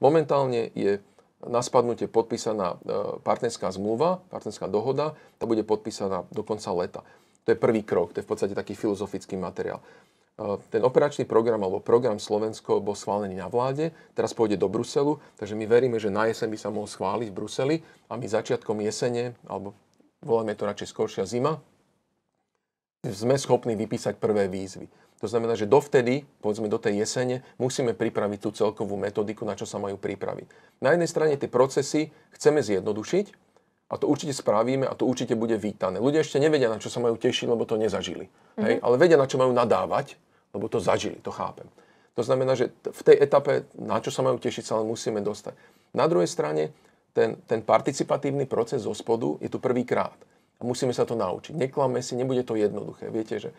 Momentálne je na spadnutie podpísaná e, partnerská zmluva, partnerská dohoda, tá bude podpísaná do konca leta. To je prvý krok, to je v podstate taký filozofický materiál. E, ten operačný program alebo program Slovensko bol schválený na vláde, teraz pôjde do Bruselu, takže my veríme, že na jeseň by sa mohol schváliť v Bruseli a my začiatkom jesene, alebo voláme to radšej skoršia zima, sme schopní vypísať prvé výzvy. To znamená, že dovtedy, povedzme do tej jesene, musíme pripraviť tú celkovú metodiku, na čo sa majú pripraviť. Na jednej strane tie procesy chceme zjednodušiť, a to určite spravíme a to určite bude vítané. Ľudia ešte nevedia, na čo sa majú tešiť, lebo to nezažili. Mm-hmm. Hej? Mhm. Ale vedia, na čo majú nadávať, lebo to zažili, to chápem. To znamená, že v tej etape, na čo sa majú tešiť, sa len musíme dostať. Na druhej strane, ten, ten participatívny proces zo spodu je tu prvýkrát. A musíme sa to naučiť. Neklame si, nebude to jednoduché. Viete, že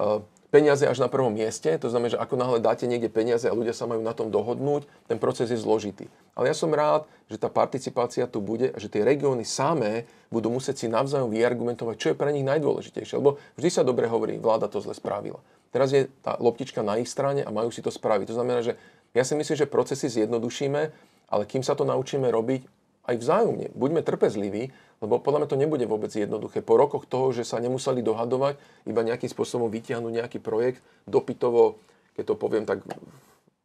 uh, peniaze až na prvom mieste, to znamená, že ako náhle dáte niekde peniaze a ľudia sa majú na tom dohodnúť, ten proces je zložitý. Ale ja som rád, že tá participácia tu bude a že tie regióny samé budú musieť si navzájom vyargumentovať, čo je pre nich najdôležitejšie. Lebo vždy sa dobre hovorí, vláda to zle spravila. Teraz je tá loptička na ich strane a majú si to spraviť. To znamená, že ja si myslím, že procesy zjednodušíme, ale kým sa to naučíme robiť, aj vzájomne. Buďme trpezliví, lebo podľa mňa to nebude vôbec jednoduché. Po rokoch toho, že sa nemuseli dohadovať, iba nejakým spôsobom vytiahnuť nejaký projekt, dopytovo, keď to poviem tak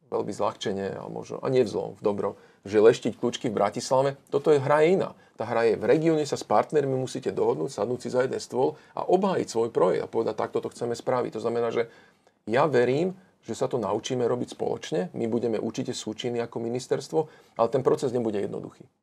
veľmi zľahčenie, ale možno, a nie v zlom, v že leštiť kľúčky v Bratislave, toto je hra je iná. Tá hra je v regióne, sa s partnermi musíte dohodnúť, sadnúť si za jeden stôl a obhájiť svoj projekt a povedať, takto to chceme spraviť. To znamená, že ja verím, že sa to naučíme robiť spoločne, my budeme určite súčinní ako ministerstvo, ale ten proces nebude jednoduchý.